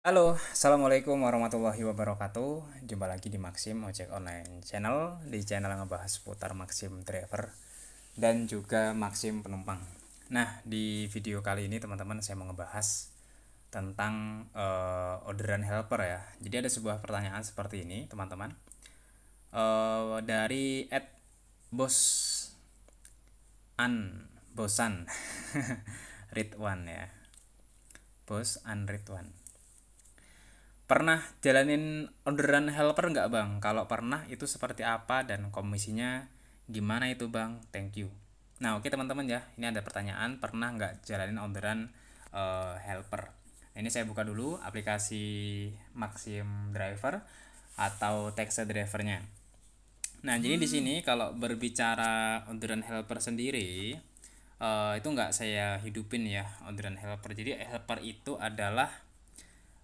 Halo, Assalamualaikum warahmatullahi wabarakatuh Jumpa lagi di Maxim Ojek Online Channel Di channel yang ngebahas seputar Maxim Driver Dan juga Maxim Penumpang Nah, di video kali ini teman-teman saya mau ngebahas Tentang uh, orderan helper ya Jadi ada sebuah pertanyaan seperti ini teman-teman uh, Dari at bos an bosan Ridwan ya Bos an Ridwan Pernah jalanin orderan helper nggak bang? Kalau pernah itu seperti apa dan komisinya gimana itu bang? Thank you. Nah oke okay, teman-teman ya, ini ada pertanyaan pernah nggak jalanin orderan uh, helper? ini saya buka dulu aplikasi Maxim Driver atau Texas Drivernya. Nah jadi di sini hmm. kalau berbicara orderan helper sendiri uh, itu nggak saya hidupin ya orderan helper. Jadi helper itu adalah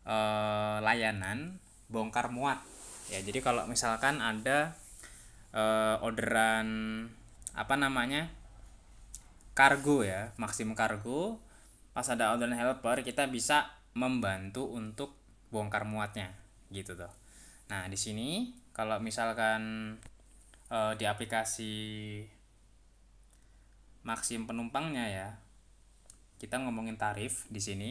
eh, layanan bongkar muat ya jadi kalau misalkan ada eh, orderan apa namanya kargo ya maksimum kargo pas ada orderan helper kita bisa membantu untuk bongkar muatnya gitu tuh nah di sini kalau misalkan eh, di aplikasi maksimum penumpangnya ya kita ngomongin tarif di sini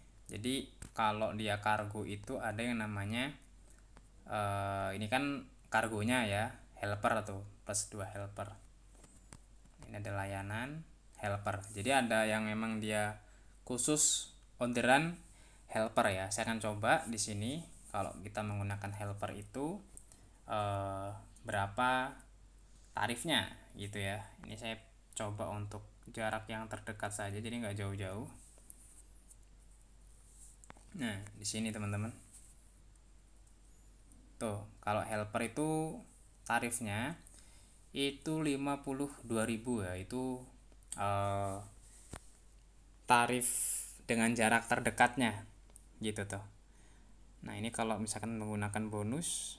jadi kalau dia kargo itu ada yang namanya uh, ini kan kargonya ya helper tuh plus dua helper ini ada layanan helper jadi ada yang memang dia khusus orderan helper ya saya akan coba di sini kalau kita menggunakan helper itu uh, berapa tarifnya gitu ya ini saya coba untuk jarak yang terdekat saja jadi nggak jauh-jauh Nah, di sini teman-teman. Tuh, kalau helper itu tarifnya itu 52.000 ya, itu eh, tarif dengan jarak terdekatnya gitu tuh. Nah, ini kalau misalkan menggunakan bonus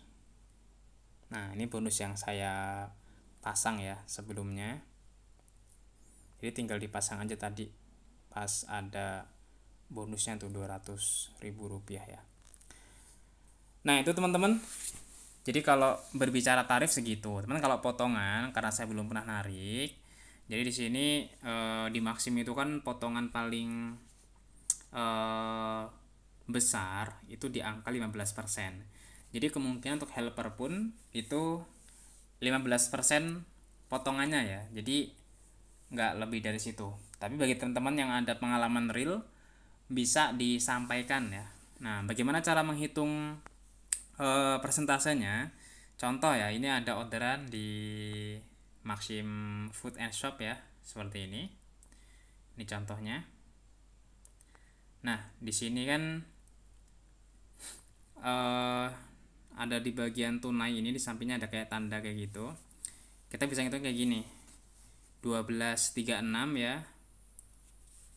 Nah, ini bonus yang saya pasang ya sebelumnya. Jadi tinggal dipasang aja tadi pas ada bonusnya tuh 200 ribu rupiah ya nah itu teman-teman jadi kalau berbicara tarif segitu teman kalau potongan karena saya belum pernah narik jadi di sini e, di maksim itu kan potongan paling e, besar itu di angka 15% jadi kemungkinan untuk helper pun itu 15% potongannya ya jadi nggak lebih dari situ tapi bagi teman-teman yang ada pengalaman real bisa disampaikan ya. Nah, bagaimana cara menghitung e, persentasenya? Contoh ya, ini ada orderan di Maxim Food and Shop ya, seperti ini. Ini contohnya. Nah, di sini kan e, ada di bagian tunai ini di sampingnya ada kayak tanda kayak gitu. Kita bisa ngitung kayak gini. 1236 ya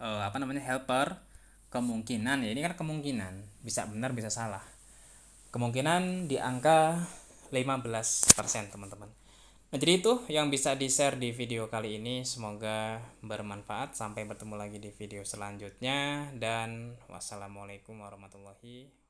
uh, apa namanya helper kemungkinan ya ini kan kemungkinan bisa benar bisa salah kemungkinan di angka 15% teman-teman nah jadi itu yang bisa di share di video kali ini semoga bermanfaat sampai bertemu lagi di video selanjutnya dan wassalamualaikum warahmatullahi